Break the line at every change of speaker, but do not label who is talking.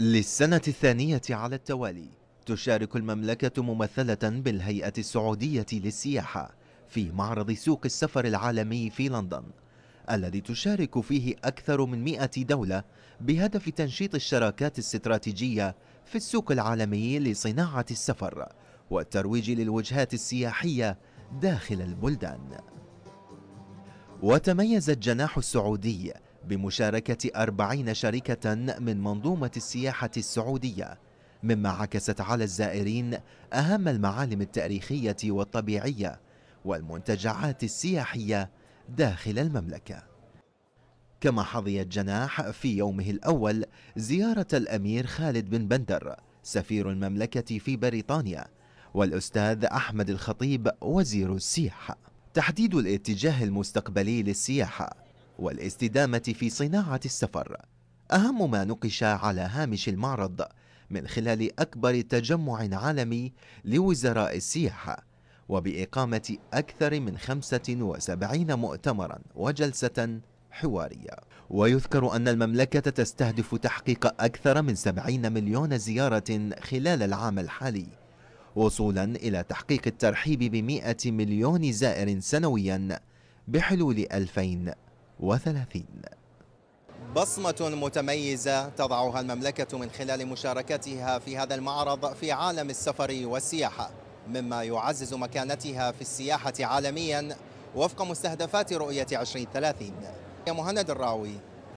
للسنة الثانية على التوالي تشارك المملكة ممثلة بالهيئة السعودية للسياحة في معرض سوق السفر العالمي في لندن الذي تشارك فيه أكثر من 100 دولة بهدف تنشيط الشراكات الاستراتيجية في السوق العالمي لصناعة السفر والترويج للوجهات السياحية داخل البلدان وتميز الجناح السعودي بمشاركة أربعين شركة من منظومة السياحة السعودية مما عكست على الزائرين أهم المعالم التاريخية والطبيعية والمنتجعات السياحية داخل المملكة كما حظيت جناح في يومه الأول زيارة الأمير خالد بن بندر سفير المملكة في بريطانيا والأستاذ أحمد الخطيب وزير السياحة تحديد الاتجاه المستقبلي للسياحة والاستدامة في صناعة السفر أهم ما نقش على هامش المعرض من خلال أكبر تجمع عالمي لوزراء السياحة وبإقامة أكثر من 75 مؤتمرا وجلسة حوارية ويذكر أن المملكة تستهدف تحقيق أكثر من 70 مليون زيارة خلال العام الحالي وصولا إلى تحقيق الترحيب بمئة مليون زائر سنويا بحلول 2000 وثلاثين بصمة متميزة تضعها المملكة من خلال مشاركتها في هذا المعرض في عالم السفر والسياحة مما يعزز مكانتها في السياحة عالميا وفق مستهدفات رؤية 2030 يا مهند الراوي